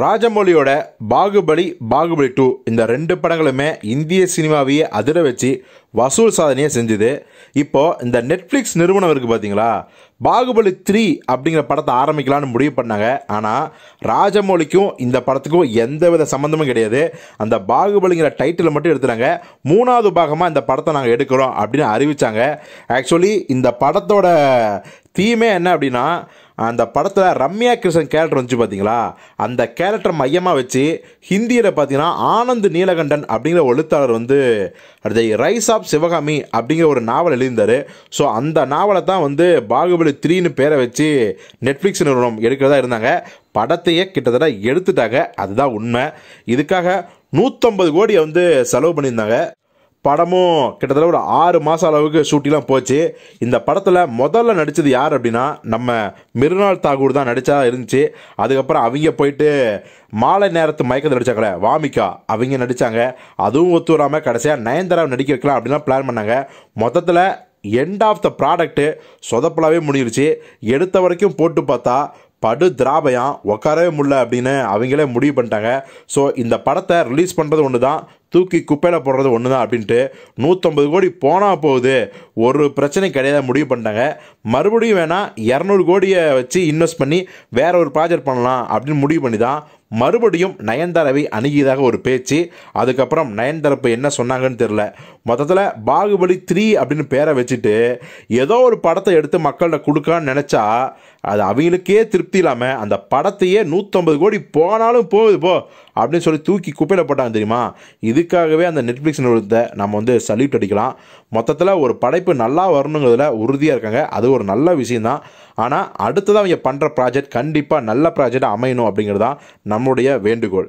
ராஜமொழியோட Baahubali Baahubali two இந்த ரெண்டு படங்களுமே இந்திய சினிமாவையே அதிர வச்சு வசூல் சாதனையை செஞ்சுது இப்போது இந்த நெட்ஃப்ளிக்ஸ் நிறுவனம் இருக்குது பார்த்தீங்களா பாகுபலி த்ரீ அப்படிங்கிற படத்தை ஆரம்பிக்கலாம்னு முடிவு பண்ணாங்க ஆனால் ராஜமொழிக்கும் இந்த படத்துக்கும் எந்த வித சம்மந்தமும் கிடையாது அந்த பாகுபலிங்கிற டைட்டில் மட்டும் எடுத்துகிறாங்க மூணாவது பாகமாக இந்த படத்தை நாங்கள் எடுக்கிறோம் அப்படின்னு அறிவித்தாங்க ஆக்சுவலி இந்த படத்தோட தீமே என்ன அப்படின்னா அந்த படத்தில் ரம்யா கிருஷ்ணன் கேரக்டர் வந்துச்சு பார்த்தீங்களா அந்த கேரக்டர் மையமாக வச்சு ஹிந்தியில் பார்த்தீங்கன்னா ஆனந்த் நீலகண்டன் அப்படிங்கிற எழுத்தாளர் வந்து தி ரைஸ் ஆஃப் சிவகாமி அப்படிங்கிற ஒரு நாவல் எழுதியிருந்தார் ஸோ அந்த நாவலை தான் வந்து பாகுபலி த்ரீன்னு பேரை வச்சு நெட்ஃப்ளிக்ஸ் நிறுவனம் எடுக்கிறதா இருந்தாங்க படத்தையே கிட்டத்தட்ட எடுத்துட்டாங்க அதுதான் உண்மை இதுக்காக நூற்றம்பது கோடியை வந்து செலவு பண்ணியிருந்தாங்க படமும் கிட்டத்தட்ட ஒரு ஆறு மாதம் அளவுக்கு ஷூட்டிலாம் போச்சு இந்த படத்தில் முதல்ல நடித்தது யார் அப்படின்னா நம்ம மிருனால் தாகூர் தான் நடித்தா இருந்துச்சு அதுக்கப்புறம் அவங்க போயிட்டு மாலை நேரத்து மயக்கத்தை நடித்தாங்களே வாமிகா அவங்க நடித்தாங்க அதுவும் ஒத்து வராமல் கடைசியாக நயன்தாராவை நடிக்க வைக்கலாம் அப்படின்லாம் பிளான் பண்ணாங்க மொத்தத்தில் எண்ட் ஆஃப் த ப்ராடக்ட்டு சொதப்பலாகவே முடிஞ்சிருச்சு எடுத்த வரைக்கும் போட்டு பார்த்தா படு திராபயம் உட்காரவே முடில அப்படின்னு அவங்களே முடிவு பண்ணிட்டாங்க ஸோ இந்த படத்தை ரிலீஸ் பண்ணுறது ஒன்று தான் தூக்கி குப்பையில் போடுறது ஒன்று தான் அப்படின்ட்டு நூற்றம்பது கோடி போனால் போகுது ஒரு பிரச்சனை கிடையாது முடிவு பண்ணிட்டாங்க மறுபடியும் வேணால் இரநூறு கோடியை வச்சு இன்வெஸ்ட் பண்ணி வேற ஒரு ப்ராஜெக்ட் பண்ணலாம் அப்படின்னு முடிவு பண்ணி தான் மறுபடியும் நயன்தாரவை அணுகியதாக ஒரு பேச்சு அதுக்கப்புறம் நயன்தரப்பு என்ன சொன்னாங்கன்னு தெரில மொத்தத்தில் பாகுபலி த்ரீ அப்படின்னு பேரை வச்சுட்டு ஏதோ ஒரு படத்தை எடுத்து மக்கள்கிட்ட கொடுக்கான்னு நினச்சா அது அவங்களுக்கே திருப்தி இல்லாமல் அந்த படத்தையே நூற்றம்பது கோடி போனாலும் போகுது போ அப்படின்னு சொல்லி தூக்கி குப்பையில் போட்டாங்க தெரியுமா இதுக்காகவே அந்த நெட்ஃப்ளிக்ஸ் நிறுவனத்தை நம்ம வந்து சல்யூட் அடிக்கலாம் மொத்தத்தில் ஒரு படைப்பு நல்லா வரணுங்கிறதுல உறுதியாக இருக்காங்க அது ஒரு நல்ல விஷயந்தான் ஆனால் அடுத்ததாக அவங்க பண்ணுற ப்ராஜெக்ட் கண்டிப்பாக நல்ல ப்ராஜெக்டாக அமையணும் அப்படிங்கிறது தான் நம்முடைய வேண்டுகோள்